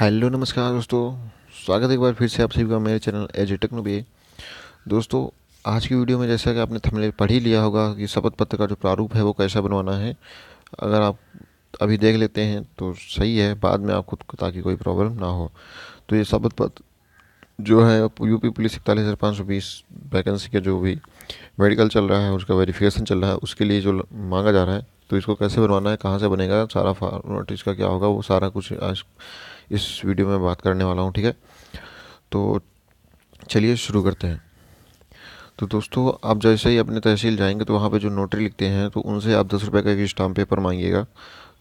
hello नमस्कार दोस्तों स्वागत है एक बार फिर से आप सभी का मेरे चैनल एज टेक्नो भी दोस्तों आज की वीडियो में जैसा कि आपने थमले पढ़ ही लिया होगा कि शपथ पत्र का जो प्रारूप है वो कैसा बनवाना है अगर आप अभी देख लेते हैं तो सही है बाद में आपको ताकि कोई प्रॉब्लम ना हो तो ये शपथ पत्र जो है यूपी पुलिस इकतालीस हज़ार पाँच सौ बीस वैकेंसी का जो भी मेडिकल चल रहा है उसका वेरिफिकेशन चल रहा है उसके लिए जो मांगा जा रहा है तो इसको कैसे बनवाना है कहाँ से बनेगा सारा फॉर्मेट इसका क्या होगा वो सारा कुछ आज इस वीडियो में बात करने वाला हूँ ठीक है तो चलिए शुरू करते हैं तो दोस्तों आप जैसे ही अपने तहसील जाएंगे तो वहाँ पे जो नोटरी लिखते हैं तो उनसे आप दस रुपये का एक स्टाम्प पेपर मांगिएगा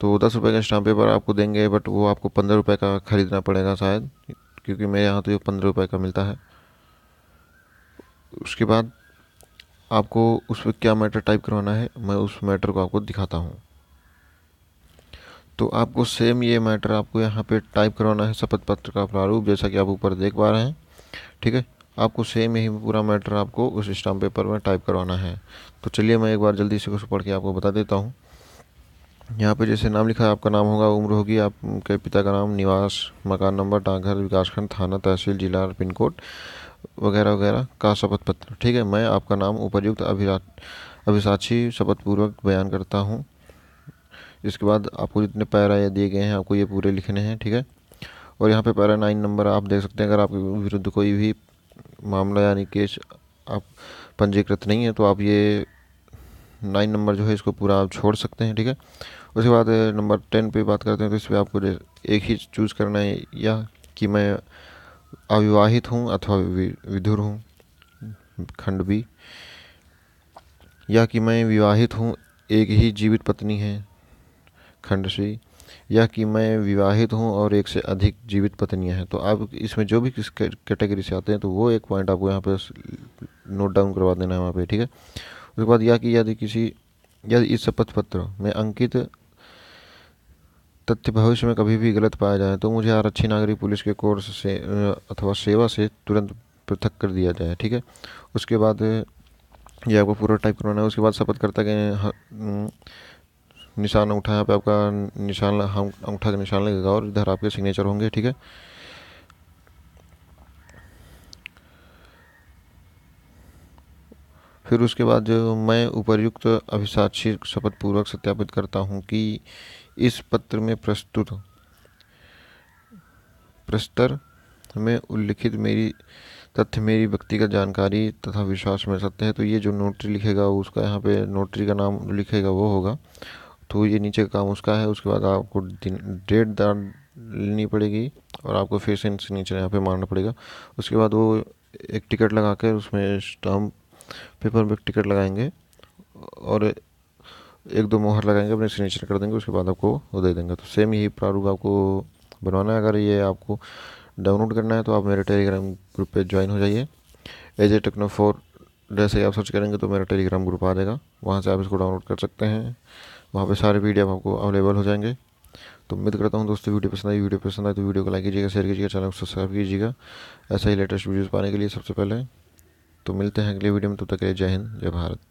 तो दस रुपये का स्टाम्प पेपर आपको देंगे बट वो आपको पंद्रह रुपये का ख़रीदना पड़ेगा शायद क्योंकि मेरे यहाँ तो ये पंद्रह रुपये का मिलता है उसके बाद आपको उस पर क्या मैटर टाइप करवाना है मैं उस मैटर को आपको दिखाता हूँ तो आपको सेम ये मैटर आपको यहाँ पे टाइप करवाना है शपथ पत्र का प्रारूप जैसा कि आप ऊपर देख पा रहे हैं ठीक है आपको सेम यही पूरा मैटर आपको उस स्टाम्प पेपर में टाइप करवाना है तो चलिए मैं एक बार जल्दी से कुछ पढ़ के आपको बता देता हूँ यहाँ पे जैसे नाम लिखा है आपका नाम होगा उम्र होगी आपके पिता का नाम निवास मकान नंबर डाकघर विकासखंड थाना तहसील जिला और पिन कोड वगैरह वगैरह का शपथ पत्र ठीक है मैं आपका नाम उपयुक्त अभिरा अभिसाक्षी शपथपूर्वक बयान करता हूँ इसके बाद आपको जितने पैरा ये दिए गए हैं आपको ये पूरे लिखने हैं ठीक है और यहाँ पे पैरा नाइन नंबर आप देख सकते हैं अगर आपके विरुद्ध कोई भी मामला यानी केस आप पंजीकृत नहीं है तो आप ये नाइन नंबर जो है इसको पूरा आप छोड़ सकते हैं ठीक है उसके बाद नंबर टेन पे बात करते हैं तो इसमें आपको एक ही चूज़ करना है या कि मैं अविवाहित हूँ अथवा विधुर हूँ खंड भी या कि मैं विवाहित हूँ एक ही जीवित पत्नी है खंड सी यह कि मैं विवाहित हूँ और एक से अधिक जीवित पत्नियाँ हैं तो आप इसमें जो भी किस कैटेगरी से आते हैं तो वो एक पॉइंट आपको यहाँ पर नोट डाउन करवा देना है वहाँ पे ठीक है उसके बाद यह कि यदि किसी यदि इस शपथ पत्र में अंकित तथ्य भविष्य में कभी भी गलत पाया जाए तो मुझे आरक्षी नागरिक पुलिस के कोर्स से अथवा सेवा से तुरंत पृथक कर दिया जाए ठीक है उसके बाद ये आपको पूरा टाइप करवाना है उसके बाद शपथकर्ता के निशान अंगूठा यहाँ पे आपका निशान हम अंगूठा का निशान लगेगा और इधर आपके सिग्नेचर होंगे ठीक है फिर उसके बाद जो मैं उपर्युक्त अभिसाक्षी शपथ पूर्वक सत्यापित करता हूँ कि इस पत्र में प्रस्तुत प्रस्तर में उल्लिखित मेरी तथ्य मेरी व्यक्तिगत जानकारी तथा विश्वास मिल सकते हैं तो ये जो नोटरी लिखेगा उसका यहाँ पे नोटरी का नाम लिखेगा वो होगा तो ये नीचे का काम उसका है उसके बाद आपको डेट डालनी पड़ेगी और आपको फिर से नीचे यहाँ पे मारना पड़ेगा उसके बाद वो एक टिकट लगा कर उसमें स्टाम्प पेपर में टिकट लगाएंगे और एक दो मोहर लगाएंगे अपने सिग्नेचर कर देंगे उसके बाद आपको वो दे देंगे तो सेम यही प्रारूप आपको बनवाना है अगर ये आपको डाउनलोड करना है तो आप मेरे टेलीग्राम ग्रुप पे ज्वाइन हो जाइए एज ए टेक्नो फोर जैसे ही आप सर्च करेंगे तो मेरा टेलीग्राम ग्रुप आ जाएगा वहाँ से आप इसको डाउनलोड कर सकते हैं वहाँ पे सारे पी आपको अवेलेबल हो जाएंगे तो उम्मीद करता हूँ दोस्तों वीडियो पसंद आई वीडियो पसंद आए तो वीडियो को लाइक कीजिएगा शेयर कीजिएगा चैनल को सब्सक्राइब कीजिएगा ऐसा ही लेटेस्ट वीडियोज़ पाने के लिए सबसे पहले तो मिलते हैं अगले वीडियो में तब तो तक के लिए जय हिंद जय भारत